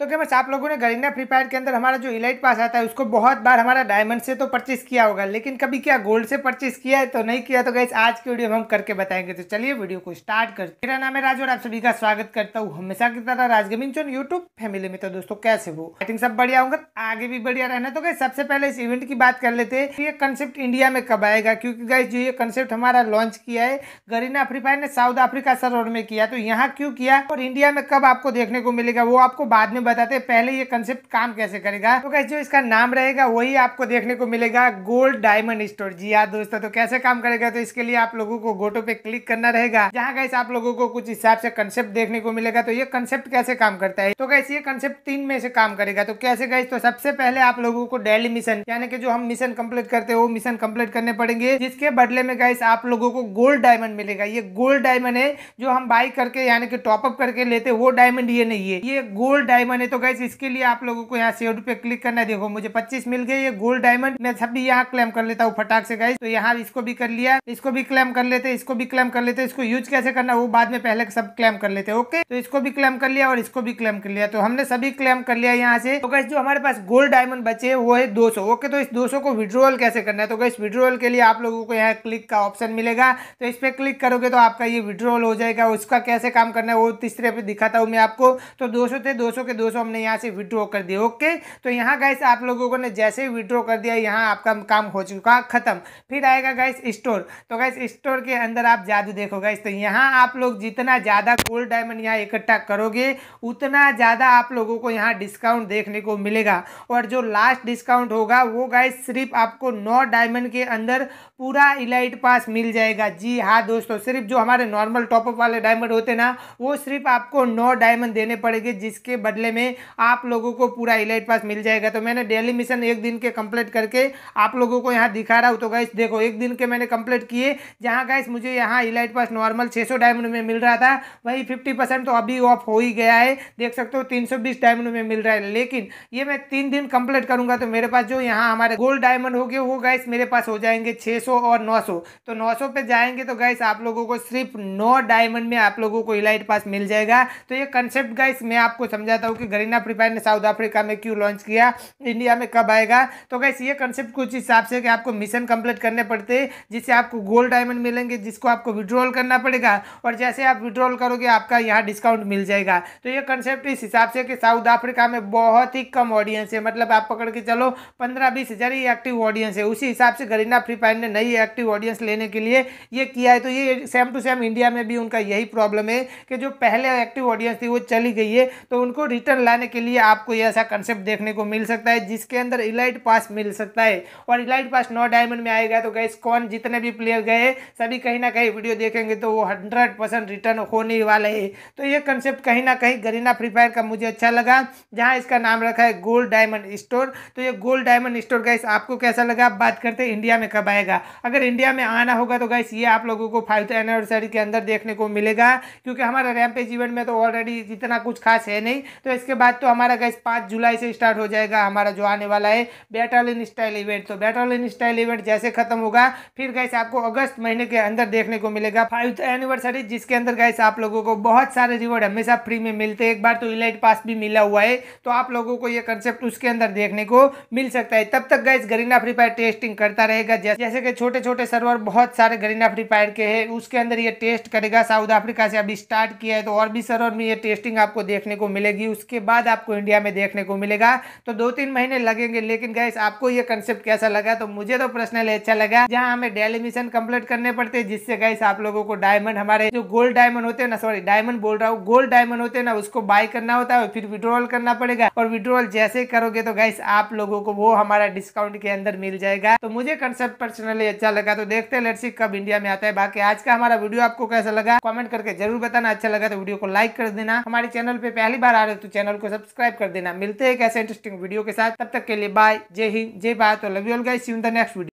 तो क्या बस आप लोगों ने गरीना फ्री फायर के अंदर हमारा जो इलाइट पास आता है उसको बहुत बार हमारा डायमंड से तो परचेस किया होगा लेकिन कभी क्या गोल्ड से परचेस किया है तो नहीं किया तो गैस आज की वीडियो में हम करके बताएंगे तो चलिए वीडियो को स्टार्ट कर मेरा नाम है राज और आप सभी का स्वागत करता हूँ हमेशा की तरह राजगमिन चौन यूट्यूब फैमिली में तो दोस्तों कैसे हो आई थिंक सब बढ़िया होंगे आगे भी बढ़िया रहना तो गए सबसे पहले इस इवेंट की बात कर लेते हैं ये कंसेप्ट इंडिया में कब आएगा क्योंकि गैस जो ये कंसेप्ट हमारा लॉन्च किया है गरीना फ्री फायर ने साउथ अफ्रीका सरोड में किया तो यहाँ क्यों किया और इंडिया में कब आपको देखने को मिलेगा वो आपको बाद में बताते हैं पहले ये कंसेप्ट काम कैसे करेगा तो कैसे जो इसका नाम रहेगा वही आपको देखने को मिलेगा गोल्ड डायमंड स्टोर जी हाँ दोस्तों तो कैसे काम करेगा तो इसके लिए आप लोगों को गोटो पे क्लिक करना रहेगा जहाँ कैसे आप लोगों को कुछ हिसाब से कंसेप्ट देखने को मिलेगा तो ये कंसेप्ट कैसे काम करता है तो कैसे ये कंसेप्ट तीन में से काम करेगा तो कैसे गए तो सबसे पहले आप लोगों को डेली मिशन यानी कि जो हम मिशन कंप्लीट करते हैं वो मिशन कंप्लीट करने पड़ेंगे जिसके बदले में गए आप लोगों को गोल्ड डायमंड मिलेगा ये गोल्ड डायमंड है जो हम बाई करके यानी कि टॉपअप करके लेते वो डायमंड ये नहीं है ये गोल्ड डायमंड है तो गैस इसके लिए आप लोगों को यहाँ सेव पे क्लिक करना है देखो मुझे 25 मिल गए ये गोल्ड डायमंड मैं सब भी यहाँ क्लेम कर लेता हूँ फटाक से गैस तो यहाँ इसको भी कर लिया इसको भी क्लेम कर लेते इसको भी क्लेम कर लेते इसको यूज कैसे करना वो बाद में पहले सब क्लेम कर लेते ओके तो इसको भी क्लेम कर लिया और इसको भी क्लेम कर लिया तो हमने सभी क्लेम कर लिया यहाँ से तो गैस जो हमारे पास गोल्ड डायमंड बचे वो है दो ओके तो इस दो को विड्रोवल कैसे करना है तो गैस विड्रोवल के लिए आप लोगों को यहाँ क्लिक का ऑप्शन मिलेगा तो इस पर क्लिक करोगे तो आपका ये विड्रोवल हो जाएगा उसका कैसे काम करना है वो तीसरे पे दिखाता हूँ मैं आपको तो 200 थे 200 के दोस्तों हमने यहाँ से विड्रॉ कर दिया ओके तो यहाँ गैस आप लोगों को जैसे ही विड्रॉ कर दिया यहाँ आपका काम हो चुका खत्म फिर आएगा गैस स्टोर तो गैस स्टोर के अंदर आप जादू देखो गैस तो यहाँ आप लोग जितना ज़्यादा गोल्ड डायमंड यहाँ इकट्ठा करोगे उतना ज़्यादा आप लोगों को यहाँ डिस्काउंट देखने को मिलेगा और जो लास्ट डिस्काउंट होगा वो गैस सिर्फ आपको नौ डायमंड के अंदर पूरा इलाइट पास मिल जाएगा जी हाँ दोस्तों सिर्फ जो हमारे नॉर्मल टॉपअप वाले डायमंड होते ना वो सिर्फ आपको नौ डायमंड देने पड़ेंगे जिसके बदले बारे में आप लोगों को पूरा इलाइट पास मिल जाएगा तो मैंने डेली मिशन एक दिन के कंप्लीट करके आप लोगों को यहाँ दिखा रहा हूँ तो गाइस देखो एक दिन के मैंने कंप्लीट किए जहाँ गाइस मुझे यहाँ इलाइट पास नॉर्मल छः डायमंड में मिल रहा था वही फिफ्टी तो अभी ऑफ हो ही गया है देख सकते हो तीन डायमंड में मिल रहा है लेकिन ये मैं तीन दिन कंप्लीट करूंगा तो मेरे पास जो यहाँ हमारे गोल्ड डायमंड हो गए वो गाइस मेरे पास हो जाएंगे 600 और 900 तो 900 पे जाएंगे तो गाइस आप लोगों को सिर्फ नौ डायमंड में आप लोगों को इलाइट पास मिल जाएगा तो ये कंसेप्ट गाइस मैं आपको समझाता हूँ कि गरीना प्रिपाइन ने साउथ अफ्रीका में क्यों लॉन्च किया इंडिया में कब आएगा तो गैस ये कंसेप्ट कुछ हिसाब से कि आपको मिशन कंप्लीट करने पड़ते हैं जिससे आपको गोल्ड डायमंड मिलेंगे जिसको आपको विड्रॉल करना पड़ेगा और जैसे आप विड्रॉल करोगे आपका यहाँ डिस्काउंट मिल जाएगा तो ये कंसेप्ट इस हिसाब से कि साउथ अफ्रीका में बहुत ही कम ऑडियंस है मतलब आप पकड़ के चलो पंद्रह बीस हज़ार ही एक्टिव ऑडियंस है उसी हिसाब से गरीना फ्री फायर ने नई एक्टिव ऑडियंस लेने के लिए ये किया है तो ये सेम टू सेम इंडिया में भी उनका यही प्रॉब्लम है कि जो पहले एक्टिव ऑडियंस थी वो चली गई है तो उनको रिटर्न रजिस्टर लाने के लिए आपको यह ऐसा कंसेप्ट देखने को मिल सकता है जिसके अंदर इलाइट पास मिल सकता है और इलाइट पास नौ डायमंड में आएगा तो गैस कौन जितने भी प्लेयर गए सभी कहीं ना कहीं वीडियो देखेंगे तो वो हंड्रेड परसेंट रिटर्न होने वाला है तो यह कंसेप्ट कहीं ना कहीं गरीना फ्री फायर का मुझे अच्छा लगा जहाँ इसका नाम रखा है गोल्ड डायमंड स्टोर तो ये गोल्ड डायमंड स्टोर गैस आपको कैसा लगा आप बात करते हैं इंडिया में कब आएगा अगर इंडिया में आना होगा तो गैस ये आप लोगों को फाइव एनिवर्सरी के अंदर देखने को मिलेगा क्योंकि हमारा रैम्पेज इवेंट में तो ऑलरेडी इतना कुछ खास है नहीं तो इसके बाद तो हमारा गैस पाँच जुलाई से स्टार्ट हो जाएगा हमारा जो आने वाला है बैटल इन स्टाइल इवेंट तो बैटल इन स्टाइल इवेंट जैसे खत्म होगा फिर गैस आपको अगस्त महीने के अंदर देखने को मिलेगा फाइव एनिवर्सरी जिसके अंदर गैस आप लोगों को बहुत सारे रिवॉर्ड हमेशा फ्री में मिलते हैं एक बार तो इलाइट पास भी मिला हुआ है तो आप लोगों को ये कंसेप्ट उसके अंदर देखने को मिल सकता है तब तक guys Garena Free Fire testing करता रहेगा जैसे कि छोटे छोटे सर्वर बहुत सारे गरीना फ्री फायर के है उसके अंदर ये टेस्ट करेगा साउथ अफ्रीका से अभी स्टार्ट किया है तो और भी सर्वर में ये टेस्टिंग आपको देखने को मिलेगी उसके इसके बाद आपको इंडिया में देखने को मिलेगा तो दो तीन महीने लगेंगे लेकिन गैस आपको ये कंसेप्ट कैसा लगा तो मुझे तो पर्सनली अच्छा लगा जहाँ हमें डेली मिशन कम्प्लीट करने पड़ते हैं जिससे गैस आप लोगों को डायमंड हमारे जो गोल्ड डायमंड होते हैं ना सॉरी डायमंड बोल रहा हूँ गोल्ड डायमंड होते हैं ना उसको बाय करना होता है फिर विड्रॉल करना पड़ेगा और विड्रॉल जैसे करोगे तो गैस आप लोगों को वो हमारा डिस्काउंट के अंदर मिल जाएगा तो मुझे कंसेप्ट पर्सनली अच्छा लगा तो देखते हैं लेट्स कब इंडिया में आता है बाकी आज का हमारा वीडियो आपको कैसा लगा कमेंट करके जरूर बताना अच्छा लगा तो वीडियो को लाइक कर देना हमारे चैनल पे पहली बार आ रहे हो तो चैनल को सब्सक्राइब कर देना मिलते हैं एक ऐसे इंटरेस्टिंग वीडियो के साथ तब तक के लिए बाय जय हिंद जय भारत और love you all guys in the next video